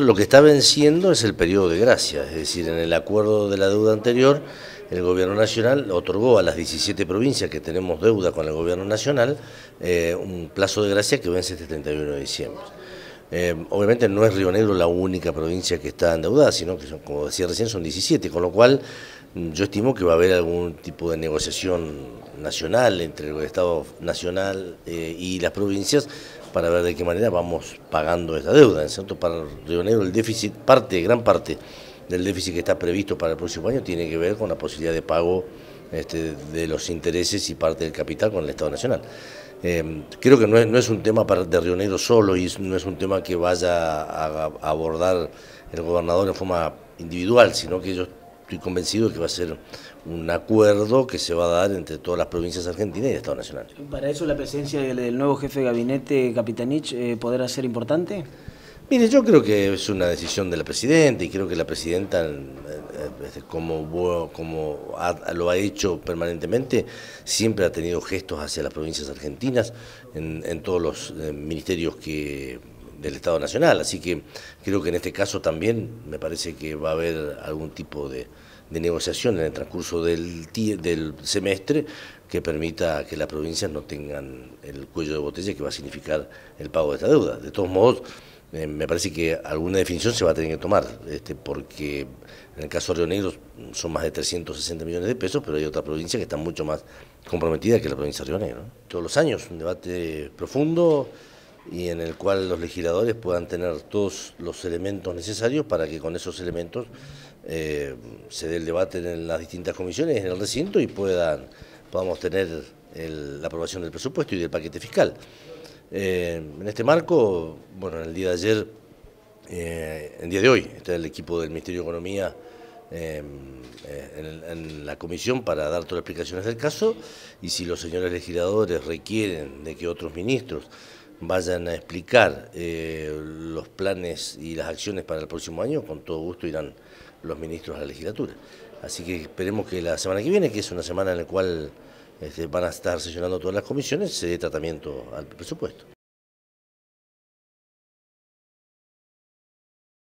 Lo que está venciendo es el periodo de gracia, es decir, en el acuerdo de la deuda anterior, el Gobierno Nacional otorgó a las 17 provincias que tenemos deuda con el Gobierno Nacional eh, un plazo de gracia que vence este 31 de diciembre. Eh, obviamente no es Río Negro la única provincia que está endeudada, sino que, como decía recién, son 17, con lo cual mm, yo estimo que va a haber algún tipo de negociación nacional entre el Estado Nacional eh, y las provincias para ver de qué manera vamos pagando esa deuda. En cierto, para Río Negro el déficit, parte, gran parte del déficit que está previsto para el próximo año tiene que ver con la posibilidad de pago este, de los intereses y parte del capital con el Estado Nacional. Em, creo que no es, un tema de Río Negro solo y no es un tema que vaya a, abordar el gobernador de forma individual, sino que ellos convencido de que va a ser un acuerdo que se va a dar entre todas las provincias argentinas y el Estado Nacional. ¿Para eso la presencia del, nuevo jefe de gabinete, Capitanich, eh, podrá ser importante? Mire, yo creo que es una decisión de la presidenta y creo que la presidenta, eh, eh, este, como, como lo ha hecho permanentemente, siempre ha tenido gestos hacia las provincias argentinas en, en todos los ministerios que del Estado Nacional. Así que creo que en este caso también me parece que va a haber algún tipo de, negociación en el transcurso del, del semestre que permita que las provincias no tengan el cuello de botella que va a significar el pago de esta deuda. De todos modos, eh, me parece que alguna definición se va a tener que tomar, este, porque en el caso de Río Negro son más de 360 millones de pesos, pero hay otra provincia que está mucho más comprometida que la provincia de Río Negro. Todos los años, un debate profundo y en el cual los legisladores puedan tener todos los elementos necesarios para que con esos elementos eh, se dé el debate en las distintas comisiones, en el recinto y puedan, podamos tener la aprobación del presupuesto y del paquete fiscal. Eh, en este marco, bueno, en el día de ayer, eh, en el día de hoy, está el equipo del Ministerio de Economía en, en, la comisión para dar todas las explicaciones del caso y si los señores legisladores requieren de que otros ministros vayan a explicar eh, los planes y las acciones para el próximo año, con todo gusto irán los ministros a la legislatura. Así que esperemos que la semana que viene, que es una semana en la cual este, van a estar sesionando todas las comisiones, se dé tratamiento al presupuesto.